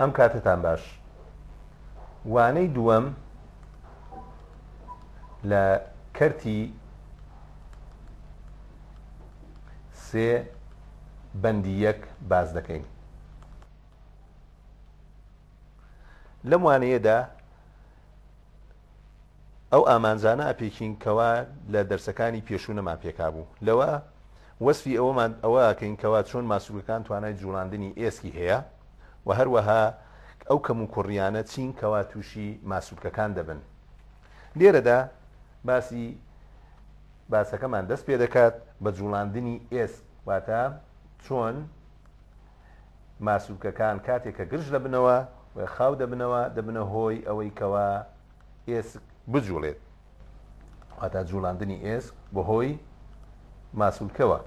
ئەم کاتتان باش وانەی دووەم لە کەرتی سێ بەندی یەک باز دەکەین لەم وانەیەدا ئەو ئامانجانە ئەپێکینکەوە لە دەرسەکانی پێشوو نەما پێکا بوو لەوە وەسفی ئەوەمان ئەوە ئەکەینکەوە چۆن ماسوولەکان توانای جوڵاندنی ئێسکی هەیە و هەروەها ئەو کەم و کوڕیانە چین کەوا تووشی ماسوولکەکان دەبن لێرەدا باسی باسەکەمان دەست پێ دەکات بە جوڵاندنی ئێس واتە چۆن ماسوولکەکان کاتێک کە گرژ دەبنەوە و خاو دەبنەوە دەبنە هۆی ئەوەی کەوا ئێس بجوڵێت واتە جوڵاندنی ئێس بە هۆی ماسوولکەوە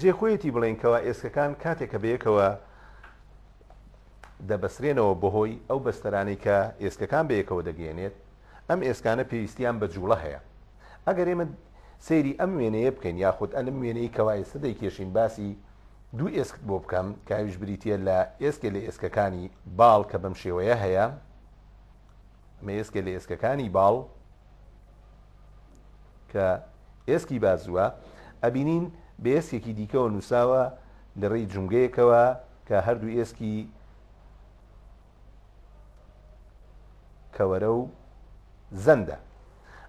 جێخۆیەتی بڵێنکەوە ئێسکەکان کاتێکە بەیەکەوە دەبەسرێنەوە بەهۆی ئەو بەستەرانی کە ئێسکەکان بەیەکەوە دەگەێنێت ئەم ئێسکانە پێویستیان بە جوڵە هەیە ئەگەر ئێمە سەیری ئەم وێنەیە بکەین یاخود ئەلم وێنەی کەوایستە دەیکێشین باسی دوو ئێسک بۆ بکەم کاویش بریتە لە ئێسکە لە ئێسکەکانی باڵ کە بەم شێوەیە هەیە ئێسکە لە ئێسکەکانی باڵ کە ئێسکی بازووە ئەبینین بێسێکی دیکەەوە نووساوە لە ڕێی جونگەیەکەوە کە هەردوو ئێسکی کەوەرە و زەندە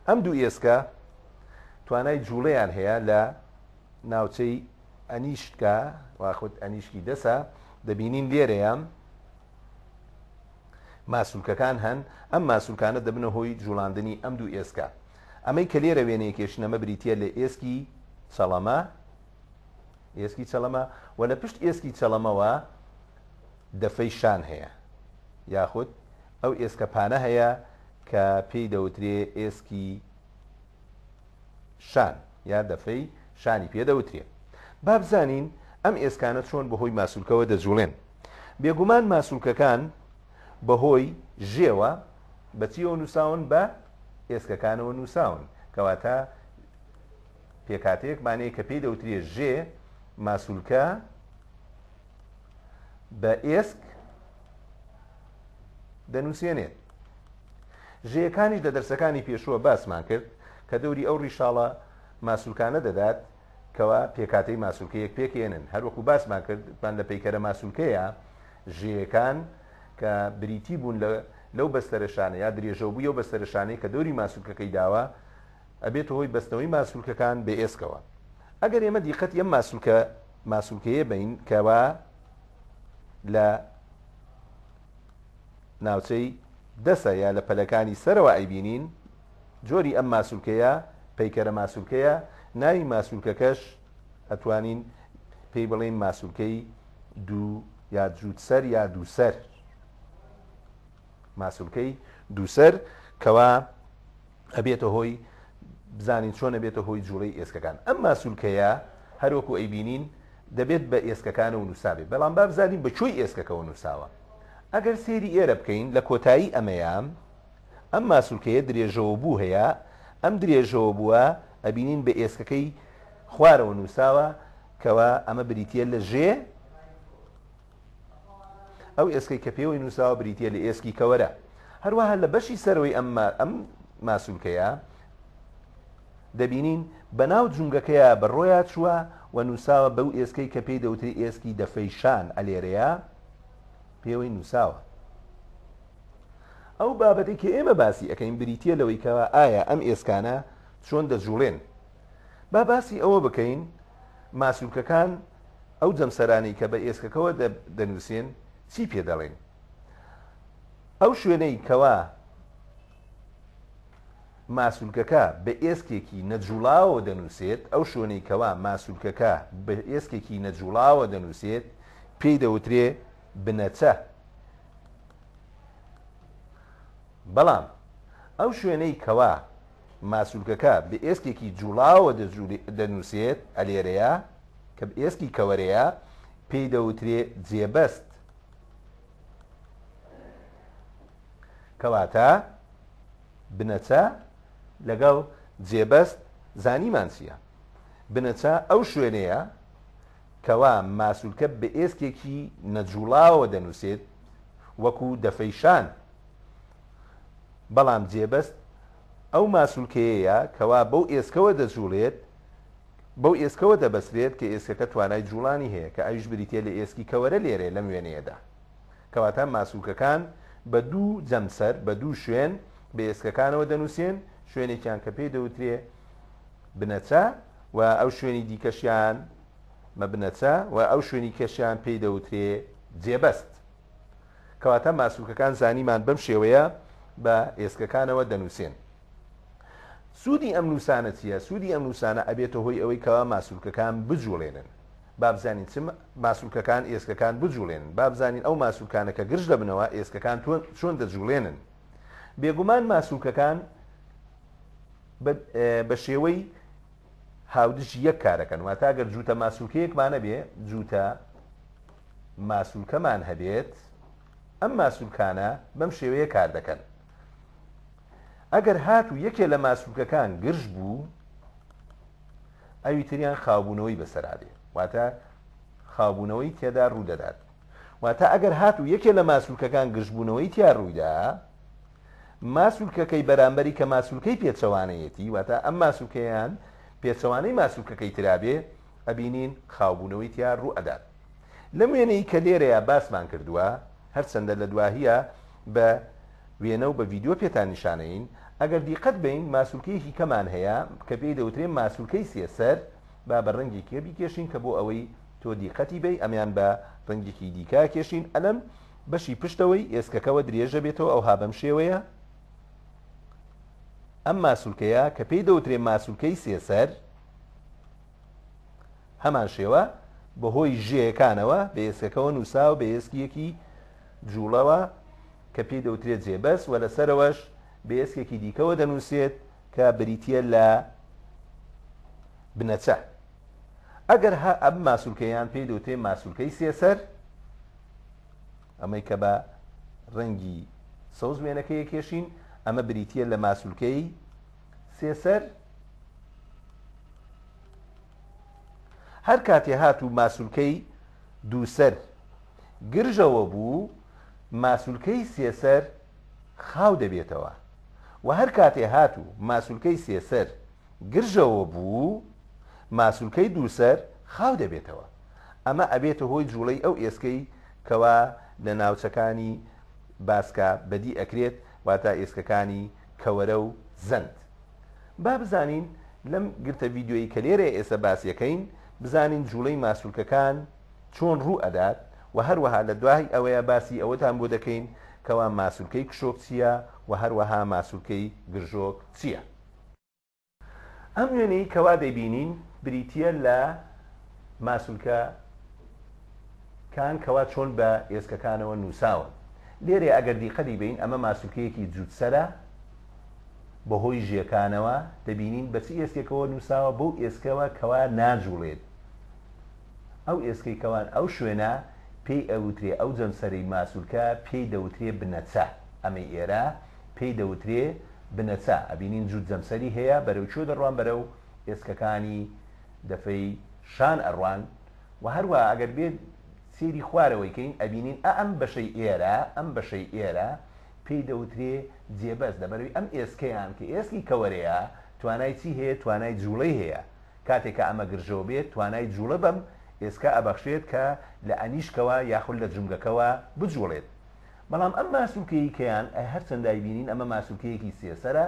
ئەم دوو ئێسکە توانای جوڵەیان هەیە لە ناوچەی ئەنیشتکە واخود ئەنیشکی دەسە دەبینین لێرەیان ماسوولکەکان هەن ئەم ماسوولکانە دەبنە هۆی جوڵاندنی ئەم دوو ئێسکە ئەمەی کە لێرە وێنەیە کێشنەمە بریتە لە ئێسکی سەڵەمە ئێسکی چەلەمە و لە پشت ئێسکی چەلەمەوە دەفەی شان هەیە یاخود ئەو ئێسکەپانە هەیە کە پێی دەوترێ ئێسکی شان یا دەفەی شانی پێ دەوترێ بابزانین ئەم ئێسکانە چۆن بەهۆی ماسوولکەوە دەجوڵێن بێگومان ماسوولکەکان بەهۆی ژێوە بەچیەوە نووساون بە ئێسکەکانەوە نووساون کەواتە پێکاتەیەک مانەیە کە پێی دەوترێ ژێ ماسوولکە بە ئێسک دەنووسێنێت ژەیەکانیش لە دەرسەکانی پێشووە باسمان کرد کە دەوری ئەو ڕیشاڵە ماسوولکانە دەدات کەوا پێکاتەی ماسوولکەیەک پێکێنن هەروەکو باسمان کردمان لە پیکەرە ماسوولکەیە ژەیەکان کە بریتی بوون لە لەو بەستەرشانە یا درێژە بوو و بەستەرشانەی کە دەوری ماسوولکەکەی داوە ئەبێت هۆی بەستنەوەی ماسوولکەکان بە ئێسکەوە ئەگەر ئێمە دیقەت ئەم ماسوولکە ماسوولکەیە بین کەوا لە ناوچەی دەسە یا لە پەلەکانی سەرەوە ئەیبینین جۆری ئەم ماسوولکەیە پەیکەرە ماسوولکەیە ناوی ماسوولکەکەش ئەتوانین پێی بڵێن ماسوولکەی دوو یا جووتسەر یا دووسەر ماسوولکەی دووسەر کەوا ئەبێتە هۆی بزانین چۆنە بێتە هۆی جوڵەی ئێسکەکان ئەم ماسوولکەیە هەروەکو ئەیبینین دەبێت بە ئێسکەکانە و نووسابێت بەڵام با بزانین بەچۆی ئێسکەکەەوە نووساوە ئەگەر سێری ئێرە بکەین لە کۆتایی ئەمەیان ئەم ماسوولکەیە درێژەوە بوو هەیە ئەم درێژەوە بووە ئەبینین بە ئێسکەکەی خوارەوە نووساوە کەوا ئەمە بریتە لە ژێ ئەو ئێسکی کە پێوەی نووساوە بریتە لە ئێسکی کەوەرە هەروەها لە بەشی سەرەوەی ئەم ماسوولکەیە دەبینین بەناو جونگەکەیە بەڕۆیا چووە و نووساوە بەو ئێسکەی کە پێی دەوتری ئێسکی دەفەی شان ئەلێرەیە پێوەی نووساوە ئەو بابەتێکی ئێمە باسی ئەەکەین بریتە لەوەیکەوە ئایا ئەم ئێسکانە چۆن دەجوڵێن با باسی ئەوە بکەین ماسوولکەکان ئەو جەمسەرانی کە بە ئێسکەکەەوە دەنووسێن چی پێدەڵێن ئەو شوێنەی کەوا ماسوولکەکە بە ئێسکێکی نەجوڵاوە دەنووسێت ئەو شوێنەی کەوا ماسوولکەکە بە ئێسکێکی نەجوڵاوە دەنووسێت پێی دەوترێ بنەچە. بەڵام ئەو شوێنەی کەوا ماسوولکەکە بە ئێسکێکی جوڵاوە دەنووسێت ئەلێرەیە کە ئێسکی کەوەرەیە پێی دەوترێ جێبەست. کەواتە بنەچە لەگەڵ جێبەست زانیمان چییە بنەچە ئەو شوێنەیە کەوا ماسوولکە بە ئێسکێکی نەجوڵاوە دەنووسێت وەکو دەفەیشان بەڵام جێبەست ئەو ماسوولکەیەیە کەوا بەو ئێسکەوە دەجوڵێت بەو ئێسکەوە دەبەسرێت کە ئێسکەکە توانای جوڵانی هەیە کە ئاویش بریتێ لە ئێسکی کەوەرە لێرێ لەم وێنەیەدا کەواتە ماسوولکەکان بە دوو جەمسەر بە دوو شوێن بە ئێسکەکانەوە دەنووسێن شوێنێکیان کە پێی دەوترێ بنەچە و ئەو شوێنی دیکەشیان مەبنەچە و ئەو شوێنی کەشیان پێی دەوترێ جێبەست کەواتە ماسوولکەکان زانیمان بەم شێوەیە بە ئێسکەکانەوە دەنووسێن سوودی ئەم نووسانە چییە سوودی ئەم نووسانە ئەبێتە هۆی ئەوەی کەوا ماسوولکەکان بجوڵێنن بابزانین چم ماسوولکەکان ئێسکەکان بجوڵێن بابزانین ئەو ماسوولکانە کە گرژ دەبنەوە ئێسکەکان چۆن دەجوڵێنن بێگومان ماسوولکەکان بە شێوەی هاودش یەک کارەکەن و تاگەر جوتە ماسوولکەیەکمانە بێ جوتە ماسوولکەمان هەبێت ئەم ماسوولکانە بەم شێوەیە کار دەکەن ئەگەر هات و یەکێ لە ماسوولکەکان گرژ بوو ئەوی تریان خاوبوونەوەی بەسەرابێ واتە خاوبوونەوەی تێدا ڕوو دەدات واتە ئەگەر هات و یەکێ لە ماسوولکەکان گرژبوونەوەی تیا ڕوویدا ماسوولکەکەی بەرامبەری کە ماسوولکەی پێچەوانەیەتی واتە ئەم ماسوولکەیان پێچەوانەی ماسوولکەکەی ترابێ ئەبینین خاوبوونەوەی تیار ڕوو ئەدات لەم وێنەی کە لێرەیە باسمان کردووە هەرچەندە لە دواهیە بە وێنە و بە ڤیددیو پێتان نیشانەین ئەگەر دیقەت بین ماسوولکەیەکی کەمان هەیە کە پێی دەوترێن ماسوولکەی سێسەر با بە ڕەنگی کێبی کێشین کە بۆ ئەوەی تۆ دیقەتی بی ئەمیان بە ڕنگێکی دیکا کێشین ئەلم بەشی پشتەوەی ئێسکەکەەوە درێژە بێتەوە ئەو هابەم شێوەیە ئەم ماسوولکەیە کە پێی دەوترێ ماسوولکەی سێسەر هەمان شێوە بەهۆی ژێەکانەوە بێسکەکەەوە نووسا و بێسکیەکی جوڵەوە کە پێی دەوترێت جێبەس وە لەسەرەوەش بێسکێکی دیکەەوە دەنووسێت کە بریتە لە بنەچە ئەگەر ها ئەم ماسوولکەیان پێی دەوتێ ماسوولکەی سێسەر ئەمەی کە بە ڕەنگی سەوزمێنەکەی کێشین ئەمە بریتە لە ماسوولکەی سێسەر هەر کاتێ هات و ماسوولکەی دووسەر گرژەوە بوو ماسوولکەی سێسەر خاو دەبێتەوە و هەر کاتێ هات و ماسوولکەی سێسەر گرژەوە بوو ماسوولکەی دووسەر خاو دەبێتەوە ئەمە ئەبێتە هۆی جوڵەی ئەو ئێسکەی کەوا لە ناوچەکانی باسکە بەدی ئەکرێت واتە ئێسکەکانی کەوەرە و زەند با بزانین لەم گرتە ویددیۆی کە لێرە ئێستا باسیەکەین بزانین جوڵەی ماسوولکەکان چۆن ڕوو ئەدات و هەروەها لە دوای ئەوەیە باسی ئەوەتان بۆ دەکەین کەوا ماسوولکەی کشۆک چییە و هەروەها ماسوولکەی گرژۆک چییە ئەم نوێنەی کەوا دەیبینین بریتە لە ماسوولکە کان کەوا چۆن بە ئێسکەکانەوە نووساون لێرێ ئەگەر دیقەدی بین ئەمە ماسوکەیەکی جوتسەرە بەهۆی ژێکانەوە دەبینین بەچی ئێستێکەوە نووساوە بەو ئێسکەوە کەوا ناجوڵێت ئەو ئێسکی کەوان ئەو شوێنە پێی ئەوترێ ئەو جەمسەری ماسوولکە پێی دەوترێ بنەچە ئەمە ئێرە پێی دەوترێ بنەچە ئەبینین جوود جەمسەری هەیە بەرەو چۆ دەڕوان بەرەو ئێسکەکانی دەفەی شان ئەڕوان و هەروە ئەگەر بێت سێری خوارەوەیکەین ئەبینین ئەم بەشەی ئێرە ئەم بەشەی ئێرە پێی دەوترێ جێبەز دەبەروی ئەم ئێسکەیان کە ئێسکی کەوەرەیە توانای چی هەیە توانای جوڵەی هەیە کاتێکە ئەمە گرژۆ بێت توانای جوڵە بەم ئێسکە ئەبەخشێت کە لە ئەنیشکەوە یاخل لە جمگەکەوە بجوڵێت بەڵام ئەم ماسوولکەی کەیان هەر چنددای بینین ئەمە ماسوولکەیەکی سێسەرە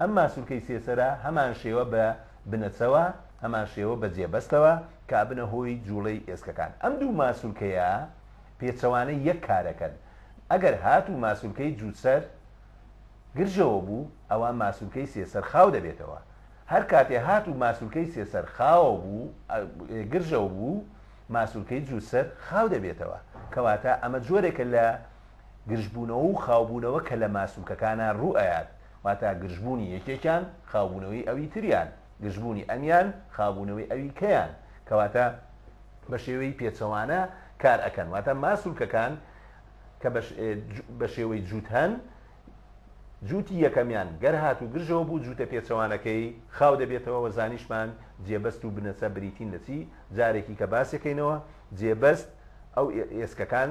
ئەم ماسوولکەی سێسەرە هەمان شێوە بە بنەچەوە هەمان شێوە بە جێبەستەوە کابنە هۆی جوڵەی ئێسکەکان ئەم دوو ماسوولکەیە پێچەوانە یەک کارەکەن ئەگەر هات و ماسوولکەی جووسەر گرژەوە بوو ئەوان ماسوولکەی سێسەر خاو دەبێتەوە هەر کاتێ هات و ماسوولکەی سێسەر خاوە بوو گرژەوە بوو ماسوولکەی جووسەر خاو دەبێتەوە کەواتە ئەمە جۆرێکە لە گرژبوونەوە و خاوبوونەوە کە لە ماسوولکەکانە ڕوئات واتە گرژبوونی یەکێکان خاوبوونەوەی ئەوی تریان گرژبوونی ئەمیان خاوبوونەوەی ئەوی کەیان کەواتە بە شێوەی پێچەوانە کار ئەەکەن واتە ماسوولکەکان کە بە شێوەی جووت هەن جوتی یەکەمیان گەر هات و گرژەوە بوو جوتە پێچەوانەکەی خاو دەبێتەوە وەزانیشمان جێبەست و بنەچە بریتین دەچی جارێکی کە باسەکەینەوە جێبەست ئەو ئێسکەکان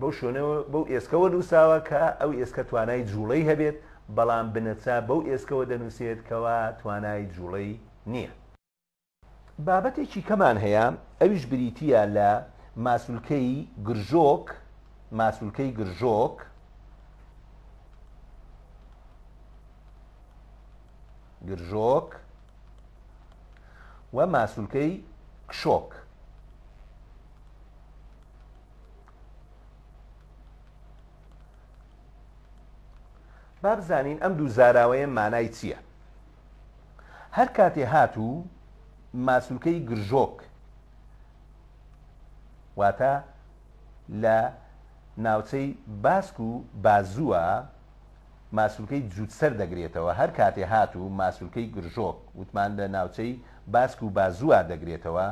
بەو شوێنەوە بەو ئێسکەوە نووساوە کە ئەو ئێسکە توانای جوڵەی هەبێت بەڵام بنەچە بەو ئێسکەوە دەنووسێت کەوا توانای جوڵەی نییە. بابەتێکی کەمان هەیە ئەویش بریتە لە ماسوولکەی گرژۆک ماسوولکەی گرژۆک گرژۆک و ماسوولکەی کشۆک با بزانین ئەم دوو زاراوەیە مانای چییە؟ هەر کاتێ هاتوو ماسوولکەی گرژۆک واتە لە ناوچەی باسک و بازووە ماسوولکەی جووتسەر دەگرێتەوە هەر کاتێ هات و ماسوولکەی گرژۆک وتمان لە ناوچەی باسک و بازووە دەگرێتەوە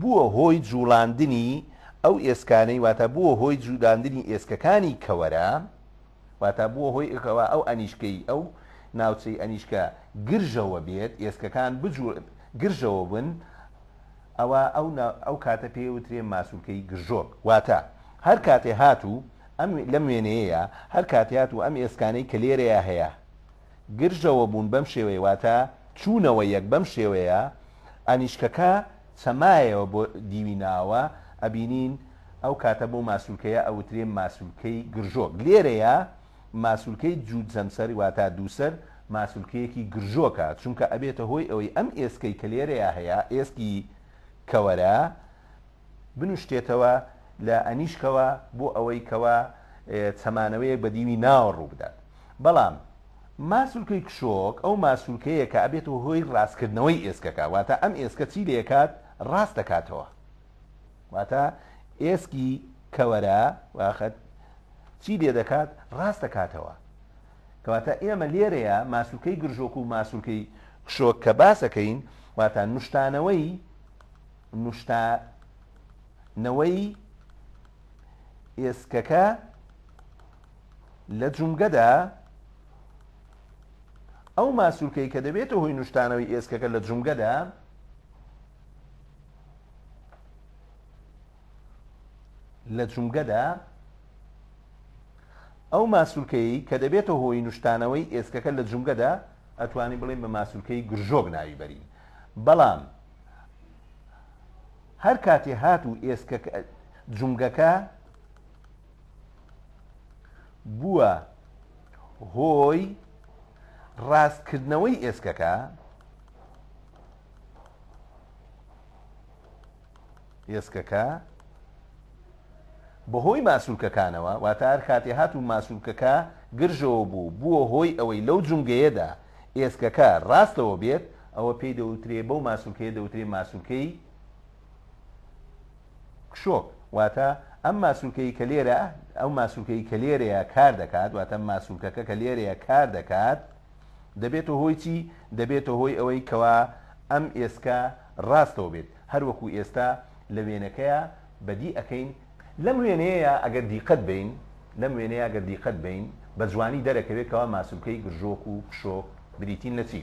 بووە هۆی جوڵاندنی ئەو ئێسکانەی واتە بووە هۆی جوداندنی ئێسکەکانی کەوەرە واتە بووە هۆی ئەو ئەنیشکەی ئەو ناوچەی ئەنیشکە گرژەوە بێت ئێسکەکان گرژەوە بن ئەوە ئەو ئەو کاتە پێوترێ ماسوولکەی گژۆک واتە هەر کاتێ هاتوو ئەم لەم وێنەیە هەر کاتیات و ئەم ئێسکانەی کە لێرەیە هەیە گرژەوە بوون بەم شێوەیە واتە چوونەوە یەک بەم شێوەیە ئەنیشکەکە چەمایەوە بۆ دیویناوە ئەبینین ئەو کاتە بۆ ماسوولکەیە ئەوترێ ماسوولکەی گرژۆک لێرەیە ماسوولکەی جوود زەمسەری واتە دووسەر ماسوولکەیەکی گرژۆکە چونکە ئەبێتە هۆی ئەوەی ئەم ئێسکەی کلێرەیە هەیە ئێسکی کەوەرە بنوشتێتەوە لە ئەنیشکەوە بۆ ئەوەی کەوە چەمانەوەیە بەدیوی ناوە ڕوو بدات بەڵام ماسوولکەی کشۆک ئەو ماسوولکەیە کە ئەبێتەوە هۆی ڕاستکردنەوەی ئێسکەکە واتە ئەم ئێسکە چی لێکات ڕاست دەکاتەوە واتە ئێسکی کەوەرە واخەت چی لێ دەکات ڕاست دەکاتەوە کەواتە ئێمە لێرەیە ماسوولکەی گرژۆک و ماسوولکەی شۆک کە باسەکەین واتە نوشتانەوەی نوشتانەوەی ئێسکەکە لە جومگەدا ئەو ماسوولکەی کە دەبێتە هۆی نوشتانەوەی ئێسکەکە لە جومگەدا لە جومگەدا ئەو ماسوولکەی کە دەبێتە هۆی نوشتانەوەی ئێسکەکە لە جونگەدا ئەتوانی بڵێن بە ماسوولکەی گرژۆگ ناوی بەرین بەڵام هەر کاتێ هات و جونگەکە بووە هۆی ڕاستکردنەوەی ئێسکەکە ئێسکەکە بەهۆی ماسوولکەکانەوە واتە هەر کاتێ هات و ماسوولکەکە گرژەوە بوو بووە هۆی ئەوەی لەو جونگەیەدا ئێسکەکە ڕاستەوە بێت ئەوە پێی دەوترێ بەو ماسوولکەیە دەوترێ ماسوولکەی کشۆک واتە ئەم ماسوولکەی کە لێرە ئەو ماسوولکەی کە لێرەیە کار دەکات واتە ماسوولکەکە کە لێرەیە کار دەکات دەبێتە هۆی چی دەبێتە هۆی ئەوەی کەوا ئەم ئێسکە ڕاستەوە بێت هەروەکو ئێستا لە وێنەکەیە بەدی ئەەکەین لەم وێنەیە ئەگەر دیقەت بین لەم وێنەیە ئەگەر دیقەت بین بە جوانی دەرەکەوێتەوە ماسوکەی گرژۆک و پشۆک بریتین لە چی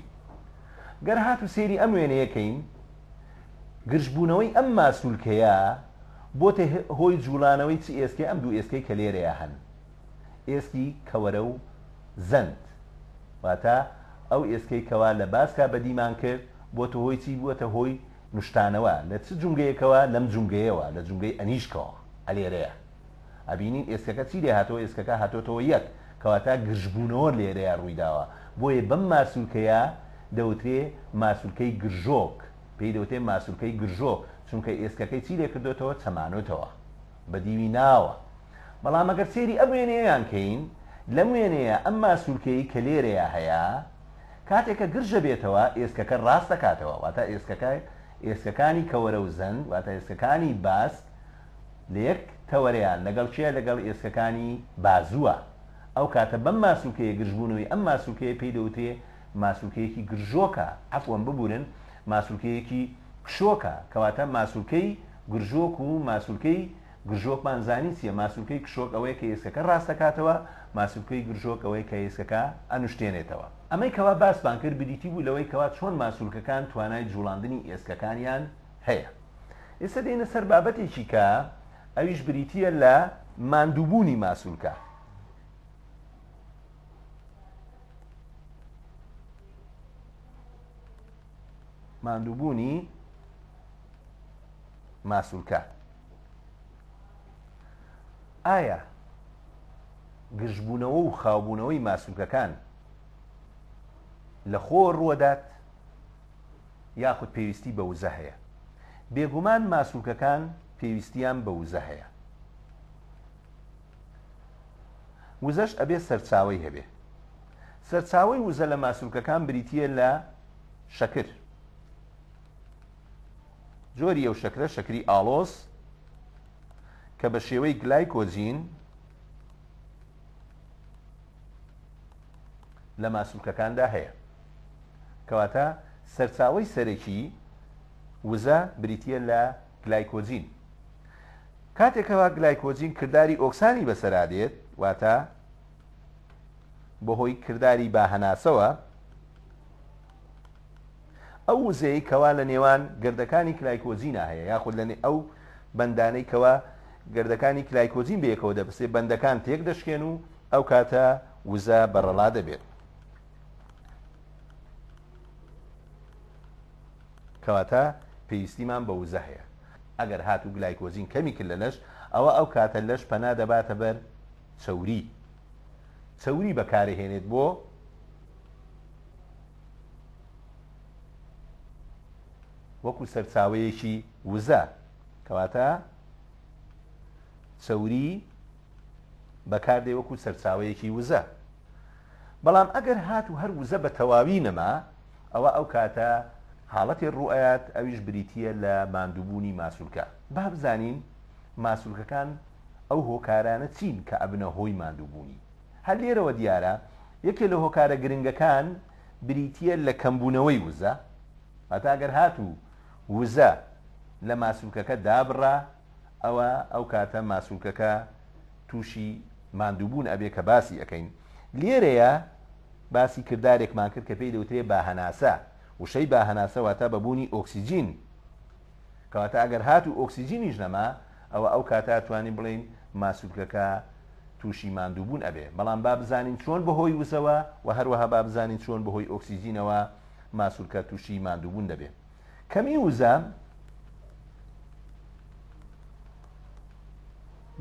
گەر هات و سێری ئەم وێنەیەکەین گرژبوونەوەی ئەم ماسوولکەیە بۆ هۆی جوڵانەوەی چی ئێسکی ئەم دوو ئێسکەی کە لێرەیە هەن ئێسکی کەوەرە و زەند واتە ئەو ئێسکەی کەوا لە باسکا بەدیمان کرد بۆ تۆ هۆی چی بووەتە هۆی نوشتانەوە لە چ جونگەیەکەوە لەم جونگەیەوە لە جونگەی ئەنیشکەوە ئەلێرەیە ئەبینین ئێسکەکە چی لێ هاتۆ ئێسکەکە هاتۆتەوە یەک کەواتا گرژبوونەوە لێرەیە ڕوویداوە بۆیە بەم ماسوولکەیە دەوترێ ماسوولکەی گرژۆک پێی دەوتێ ماسوولکەی گرژۆ چونکە ئێسکەکەی چی لێ کردوێتەوە چەمانوتەوە بە دیوی ناوە بەڵام ئەگەر سێری ئەم وێنەیەیان کەین لەم وێنەیە ئەم ماسوولکەی کە لێرەیە هەیە کاتێکە گرژە بێتەوە ئێسکەکە ڕاستەکاتەوە واتە ئێسکەکە ئێسکەکانی کەوەرە و زەند واتە ئێسکەکانی باست لە یەک تەوەریان لەگەڵ چێ لەگەڵ ئێسکەکانی بازووە ئەو کاتە بەم ماسوکەیە گرژبوونەوەی ئەم ماسوکەیە پێیدەوتێ ماسوکەیەکی گرژۆکە ئەفوان ببوورن ماسوکەیەکی کشۆکە کەواتە ماسوکەی گرژۆک و ماسوکەی گرژۆکمان زانی چیە ماسوکەی کشۆک ئەوەیە کە ئێسکەکە ڕاستەکاتەوە ماسوکەی گرژۆک ئەوەی کە ئێسکەکە ئەنوشتێنێتەوە ئەمەی کەوا باسبان کرد بدیتی بوو لەوەی کەوا چۆن ماسوولکەکان توانای جوڵاندنی ئێسکەکانیان هەیە ئێستا دێنە سەر بابەتێکی کە ئەویش بریتە لە مادووبوونی ماسوولکە مادووبوونی ماسوولکە ئایا گشتبوونەوە و خاوبوونەوەی ماسوولکەکان لە خۆ ڕوەدات یاخود پێویستی بە وزە هەیە بێگومان ماسوولکەکان پێویستیان بە وزە هەیە وزەش ئەبێ سەرچاوی هەبێ سەرچاوی وزە لە ماسوولکەکان بریتە لە شەکر جۆری ئەو شەکرە شەکری ئالۆس کە بە شێوەی گلایکۆزین لە ماسوولکەکاندا هەیە کەواتە سەرچاوی سەرەکی وزە بریتە لە گلایکۆزین کاتێکەوە گلایکۆجین کردداری ئۆکسانی بەسەرادێت واتە بەهۆی کردداری باهەناسەوە ئەو وزەی کەوا لە نێوان گردەکانی کلایکۆزینا هەیە یاخود لە ئەو بەندانەی کەوا گردەکانی کلایکۆزین بەیەکەوە دەبسێ بەندەکان تێک دەشکێن و ئەو کاتە وزە بەڕەڵا دەبێت کەواتە پێویستیمان بە وزە هەیە ئەگەر هات و گلایکۆزین کەمی کرد لە لەش ئەوە ئەو کاتە لەش پەنا دەباتە بەر چوری چوری بەکارهێنێت بۆ وەکو سەرچاوەیەکی وزە کەواتە چوری بەکاردێ وەکو سەرچاوەیەکی وزە بەڵام ئەگەر هات و هەر وزە بە تەواوی نەما ئەوە ئەو کاتە حاڵەتی ڕوئات ئەویش بریتە لە مادووبوونی ماسوولکە با بزانین ماسوولکەکان ئەو هۆکارانە چین کە ئەبنە هۆی مادووبوونی هەر لێرەوە دیارە یەکێ لە هۆکارە گرنگەکان بریتە لە کەمبوونەوەی وزە هەتاگەر هاتوو وزە لە ماسوولکەکە دابڕا ئەوە ئەو کاتە ماسوولکەکە تووشی مادووبوون ئەبێ کە باسی ئەەکەین لێرەیە باسی کردارێکمان کرد کە پێی دەوترێ باهناسە وشەی باهەناسەواتە بەبوونی ئۆکسیجین کەواتە ئەگەر هات و ئۆکسیجینیش نەما ئەوە ئەو کاتاتوانین بڵین ماسوولکەکە تووشی مادووبوون ئەبێ بەڵام با بزانین چۆن بەهۆی وسەوە و هەروەها با بزانین چۆن بەهۆی ئۆکسیجینەوە ماسوولکە تووشی مادووبوون دەبێ کەمی وزە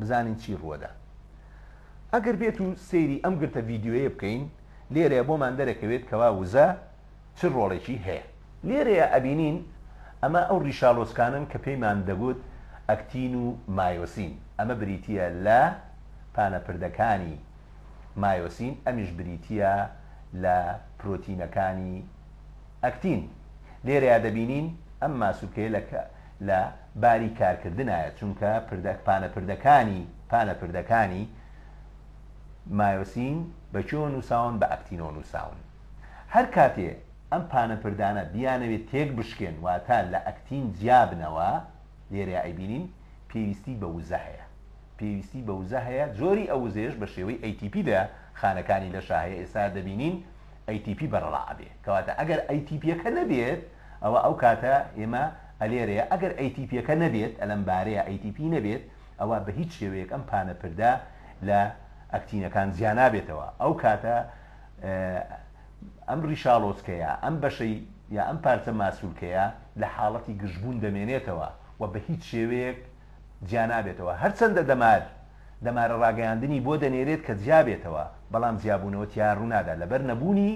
بزانین چی ڕوەدا ئەگەر بێت و سەیری ئەم گرتە ویددیوەیە بکەین لێرە بۆمان دەرەکەوێت کەوا وزە چ ڕۆڵێکی هەیە لێرەیە ئەبینین ئەمە ئەو ریشالۆسکانن کە پێیمان دەگوت ئەکتین و مایۆسین ئەمە بریتە لە پانەپردەکانی مایۆسین ئەمیش بریتە لە پرۆتینەکانی ئەکتین لێرەیە دەبینین ئەم ماسوکێ لەکە لە باری کارکردنایە چونکە پانەپردەکانی پانەپردەکانی مایۆسین بە چۆن و ساون بە ئەکتینۆن و ساون هەر کاتێ ئەم پانەپردانە بیانەوێت تێک بشکێن واتە لە ئەکتین جیابنەوە لێرە ئەیبینین پێویستی بە وزە هەیە پێویستی بە وزە هەیە جۆری ئەو وزێش بە شێوەی ئەیتیپیدا خانەکانی لە شاهەیە ئێستا دەبینین ئەیتیپی بەڕڵابێ کەواتە ئەگەر ئەیتیپیەکە نەبێت ئەوە ئەو کاتە ئێمە ئەلێرەیە ئەگەر ئەیتیپیەکە نەبێت ئەلمبارەیە ئەیتیپی نەبێت ئەوە بە هیچ شێوەیەک ئەم پانەپردا لە ئەکتینەکان زیانابێتەوە ئەو کاتە ئەم ڕیشالۆچکەیە ئەم بەشەی یا ئەم پارچە ماسوولکەیە لە حاڵەتی گشتبوون دەمێنێتەوە و بە هیچ شێوەیەک جیانابێتەوە هەرچەندە دەمار دەمارە ڕاگەیاندنی بۆ دەنێرێت کە جیابێتەوە بەڵام جیابوونەوە تیار ڕوونادا لەبەر نەبوونی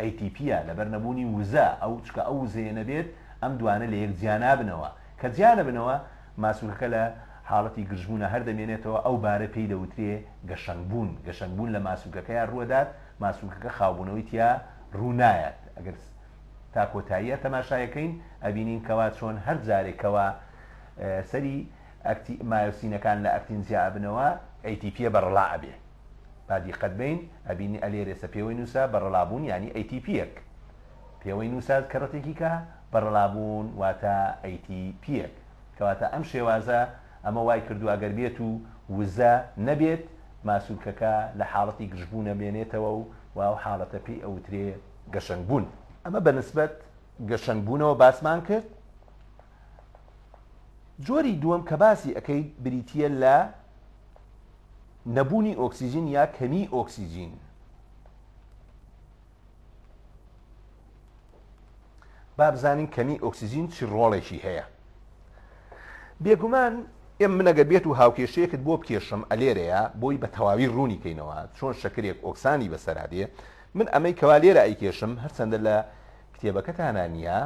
ئەیتیپە لەبەر نەبوونی وزە ئەو چکە ئەو زێنە بێت ئەم دوانە لە یەک جیانابنەوە کە جیانە بنەوە ماسوولەکە لە حاڵەتی گرژبوونە هەر دەمێنێتەوە ئەو بارە پێی دەوترێ گەشنگ بوون گەشنگ بوون لە ماسوولەکەیان ڕوەدات ماسوولکەکە خاوبوونەوەی تیا ڕوونایەت ئەگەر تا کۆتاییە تەماشایەکەین ئەبینین کەوا چۆن هەر جارێکەوە سەری مایۆسینەکان لە ئەکتینزییا بنەوە ئەیتیپە بەڕڵا ئەبێ پادی قەت بین ئەبینی ئەلێ ێسە پێوەی نووسە بەڕڵابوون ینی ئەیتیپیەک پێوەی نووسات کەڕەتێکی کە بەڕڵابوون واتە ئەیتیپیەک کەواتە ئەم شێوازە ئەمە وای کردو ئەگەر بێت و وزە نەبێت ماسوولکەکە لە حاڵەتی گرژبوونە بێنێتەوە و واو حاڵەتە پێی ئەوترێ گەشنگ بوون ئەمە بەنسبەت گەشنگ بوونەوە باسمان کرد جۆری دووەم کە باسی ئەەکەی بریتە لە نەبوونی ئۆکسیژین یا کەمی ئۆکسیژین بابزانین کەمی ئۆکسیژین چی ڕۆڵێکی هەیە بێگومان ئێم منەگە بێت و هاوکێشەیەکت بۆ بکێشم ئەلێرەیە بۆی بە تەواوی ڕوونیکەینەوە چۆن شکرێک ئۆکسانی بەسەرادێ من ئەمەی کەوا لێرە ئەیکێشم هەرچەندە لە کتێبەکەتانە نیە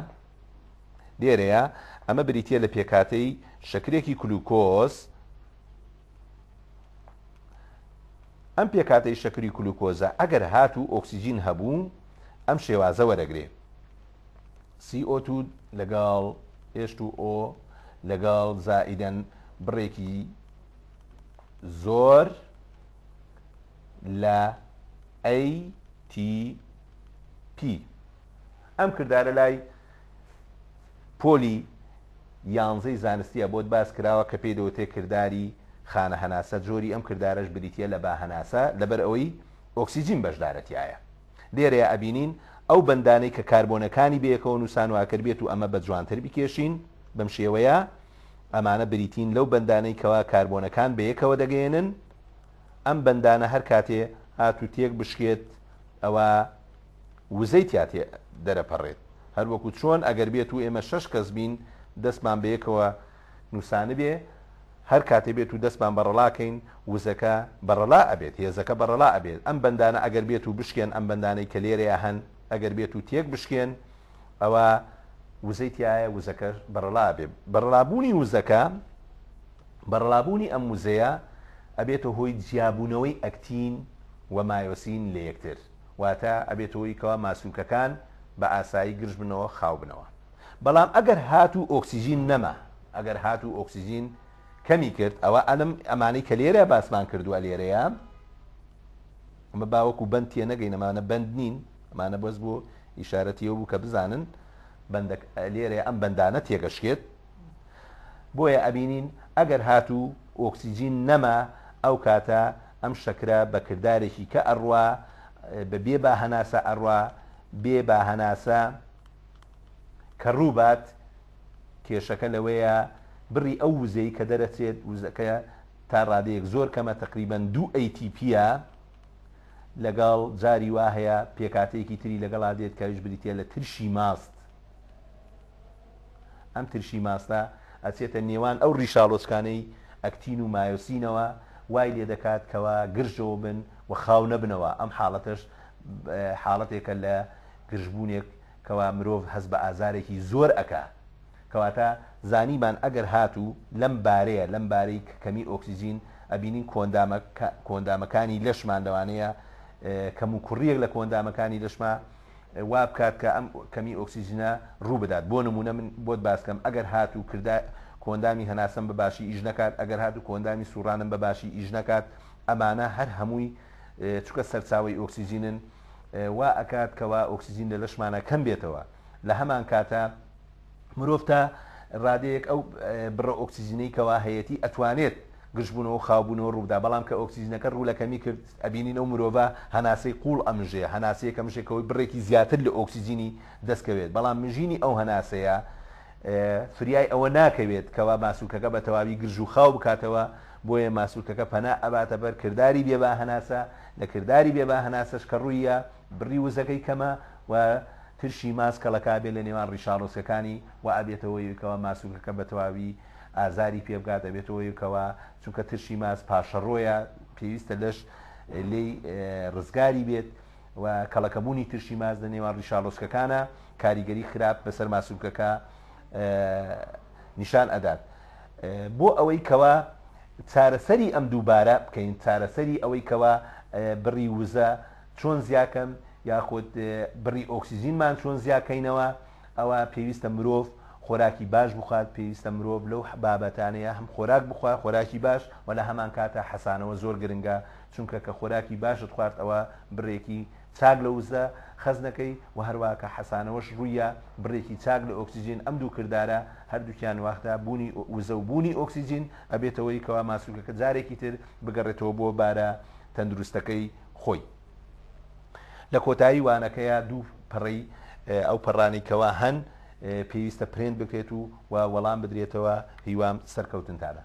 لێرەیە ئەمە بریتە لە پێکاتەی شکرێکی کلوکۆس ئەم پێکاتەی شکری کلوکۆزە ئەگەر هات و ئۆکسیجین هەبوو ئەم شێوازە وەرەگرێ CO2 لەگەڵ هێشت و ئۆ لەگەڵ زائیدەن بڕێکی زۆر لە ATP ئەم کردارە لای پۆلی یانزەی زانستیە بۆت باس کراوە کە پێی دەوتێ کردداری خانە هەناسە جۆری ئەم کردارەش بریتە لە باهناسە لەبەر ئەوەی ئۆکسیجین بەشدارەتیایە لێرەیە ئەبینین ئەو بەندانەی کە کاربۆنەکانی بەیەکەوە نووسانواکرد بێت و ئەمە بە جوانتر بکێشین بەم شێوەیە ئەمانە بریتین لەو بەندانەی کەوا کاربوونەکان بەیەکەوە دەگەێنن ئەم بەندانە هەر کاتێ هاتووتێک بشکێت ئەوە وزەی تاتێ دەرەپەڕێت هەر وەکو چۆن ئەگەر بێت و ئێمە شش کەس بین دەستمان بەیەکەوە نووسانە بێ هەر کاتێ بێت و دەستمان بەڕەڵاکەین وزەکە بەڕەلا ئەبێت هێزەکە بەڕەلا ئەبێت ئەم بەندانە ئەگەر بێت و بشکێن ئەم بەندانەی کە لێرەیە هەن ئەگەر بێت و تێک بشکێن ئەوە وزەی تایە وزەکە بەرەڵابێ بەرەڵابوونی وزەکە بەرەڵابوونی ئەم موزەیە ئەبێتە هۆی جیابوونەوەی ئەکتین و مایۆسین لە یەکتر واتە ئەبێتەوەی کەوا ماسوولکەکان بە ئاسایی گرژ بنەوە خاو بنەوە بەڵام ئەگەر هات و ئۆکسیژین نەما ئەگەر هات و ئۆکسیژین کەمی کرد ئەوە ئەلم ئەمانەی کە لێرە باسمان کردووە لێرەیە ئەمە باوەکو بند تێ نەگەی نەمانە بند نین ئەمانە بەس بۆ ئیشارەتیەوە بوو کە بزانن لێرە ئەم بەندانە تێگەشکێت بۆیە ئەبینین ئەگەر هاتوو ئۆکسیجین نەما ئەو کاتە ئەم شەکرە بەکردارێکی کە ئەڕوا بە بێ با هەناسە ئەڕوا بێ با هەناسە کە ڕووبات کێشەکە لەوەیە بڕی ئەو وزەی کە دەرەچێت وزەکە تا ڕادەیەک زۆر کەمە تقریبان دوو ئەیتیپە لەگەڵ جاری وا هەیە پێکاتەیەکی تری لەگەڵا دێت کەویش بریتە لە ترشی ماست ئەم ترشی ماستا ئەچێتە نێوان ئەو ریشالۆچکانەی ئەکتین و مایۆسینەوە وای لێ دەکات کەوا گرژەوە بن و خاو نەبنەوە ئەم حاڵەتش حاڵەتێکە لە گرژبوونێک کەوا مرۆڤ هەز بە ئازارێکی زۆر ئەکا کەواتە زانیمان ئەگەر هاتوو لەم بارەیە لەم بارەی کەمی ئۆکسیزین ئەبینین کۆندامەکانی لەشمان لەوانەیە کەم و کوڕیەک لە کۆندامەکانی لەشما وا بکات کە ئەم کەمی ئۆکسیژنە ڕوو بدات بۆ نمونە من بۆت باسکەم ئەگەر هات و کردا کۆندامی هەناسم بەباشی ئیژ نکات ئەگەر هاتو کۆندامی سوورانم بەباشی ئیژ نکات ئەمانە هەر هەمووی چکە سەرچاوی ئۆکسیژینن وا ئەکات کەوا ئۆکسیژین لە لەشمانە کەم بێتەوە لە هەمان کاتە مرۆڤ تا ڕادەیەک ئەو بڕە ئۆکسیژینەی کەوا هەیەی ئەتوانێت گشتبوونەوە خابوونەوە ڕوودا بەڵام کە ئۆکسیژنەکە ڕوولەکەمی کرد ئەبینین ئەو مرۆڤ هەناسەی قوڵ ئەمژێ هەناسەیە کە مشێکەوەی بڕێکی زیاتر لە ئۆکسیزیینی دەستکەوێت بەڵام مژینی ئەو هەناسەیە فریای ئەوە ناکەوێت کەوا ماسوولکەکە بە تەواوی گرژ و خاو بکاتەوە بۆیە ماسوولکەکە پەنا ئەباتە بەر کردداری بێبا هەناسە لە کردداری بێبا هەناسەش کە ڕوویە بڕی وزەکەی کەمە و ترشی ماسکەڵەکە بێت لە نێوان ڕیشارۆسەکانی و ئابێتەوەیکەوە ماسوولەکە بە تەواوی ئازاری پێبگا دەبێتەوە یکەوە چونکە ترشی ماس پاشەڕۆیە پێویستە لەش لێ ڕزگاری بێت و کەڵەکەبوونی ترشی ماز لە نێوان ریشالۆسکەکانە کاریگەری خراپ بەسەر ماسوولکەکە نیشان ئەدات بۆ ئەوەی کەوە چارەسەری ئەم دووبارە بکەین چارەسەری ئەوەی کەوە بڕی وزە چۆن زیاکەم یاخود بڕی ئۆکسیزینمان چۆن زیاکەینەوە ئەوە پێویستە مرۆڤ خۆراکی باش بخوات پێویستە مرۆڤ لەو بابەتانەیە هەم خۆراک بخوا خۆراکی باش وەلا هەمان کاتە حەسانەوە زۆر گرنگە چونکە کە خۆراکی باشت خوارد ئەوە بڕێکی چاک لە وزە خەزنەکەی و هەروواکە حەسانەوەش ڕوویە بڕێکی چاک لە ئۆکسسیجین ئەم دوو کردارە هەردووکیان وەختە بوونی وزەوبوونی ئۆکسسیجین ئەبێتەوەی کەوا ماسوولەکە جارێکی تر بگەڕێتەوە بۆ بارە تەندروستەکەی خۆی لە کۆتایی وانەکەیە دوو پڕی ئەو پەڕانی کەوا هەن پێویستە پرند بکرێت و و وەڵام بدرێتەوە هیوام سەرکەوتنتانە